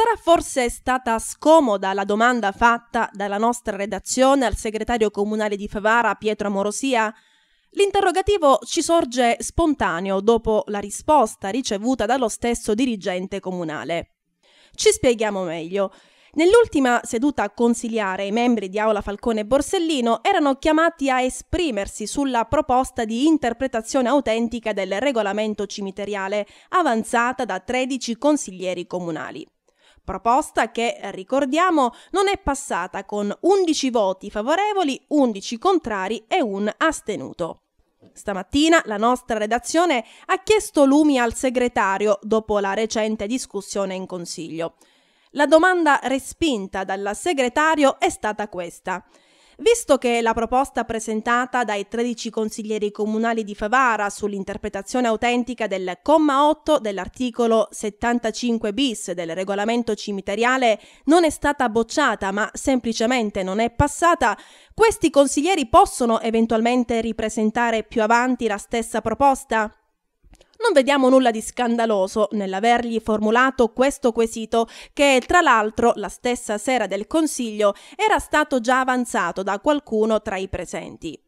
Sarà forse stata scomoda la domanda fatta dalla nostra redazione al segretario comunale di Favara Pietro Amorosia? L'interrogativo ci sorge spontaneo dopo la risposta ricevuta dallo stesso dirigente comunale. Ci spieghiamo meglio. Nell'ultima seduta consiliare i membri di Aula Falcone e Borsellino erano chiamati a esprimersi sulla proposta di interpretazione autentica del regolamento cimiteriale avanzata da 13 consiglieri comunali proposta che, ricordiamo, non è passata con 11 voti favorevoli, 11 contrari e un astenuto. Stamattina la nostra redazione ha chiesto lumi al segretario dopo la recente discussione in Consiglio. La domanda respinta dal segretario è stata questa. Visto che la proposta presentata dai 13 consiglieri comunali di Favara sull'interpretazione autentica del comma 8 dell'articolo 75 bis del regolamento cimiteriale non è stata bocciata ma semplicemente non è passata, questi consiglieri possono eventualmente ripresentare più avanti la stessa proposta? non vediamo nulla di scandaloso nell'avergli formulato questo quesito che tra l'altro la stessa sera del Consiglio era stato già avanzato da qualcuno tra i presenti.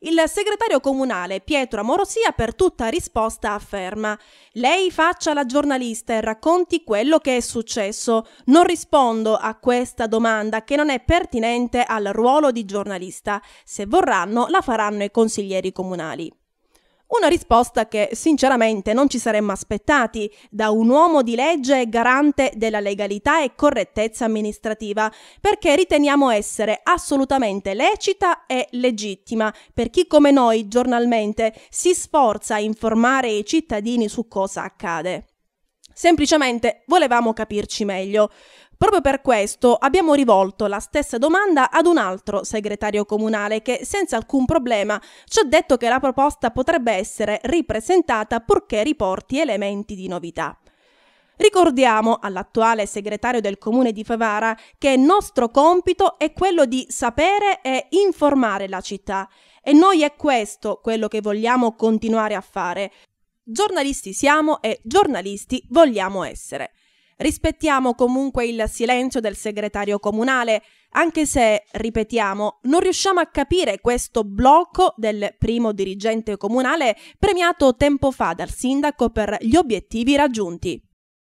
Il segretario comunale Pietro Amorosia per tutta risposta afferma Lei faccia la giornalista e racconti quello che è successo. Non rispondo a questa domanda che non è pertinente al ruolo di giornalista. Se vorranno la faranno i consiglieri comunali. Una risposta che sinceramente non ci saremmo aspettati da un uomo di legge garante della legalità e correttezza amministrativa, perché riteniamo essere assolutamente lecita e legittima per chi come noi giornalmente si sforza a informare i cittadini su cosa accade. Semplicemente volevamo capirci meglio. Proprio per questo abbiamo rivolto la stessa domanda ad un altro segretario comunale che senza alcun problema ci ha detto che la proposta potrebbe essere ripresentata purché riporti elementi di novità. Ricordiamo all'attuale segretario del comune di Favara che il nostro compito è quello di sapere e informare la città e noi è questo quello che vogliamo continuare a fare. Giornalisti siamo e giornalisti vogliamo essere. Rispettiamo comunque il silenzio del segretario comunale, anche se, ripetiamo, non riusciamo a capire questo blocco del primo dirigente comunale premiato tempo fa dal sindaco per gli obiettivi raggiunti.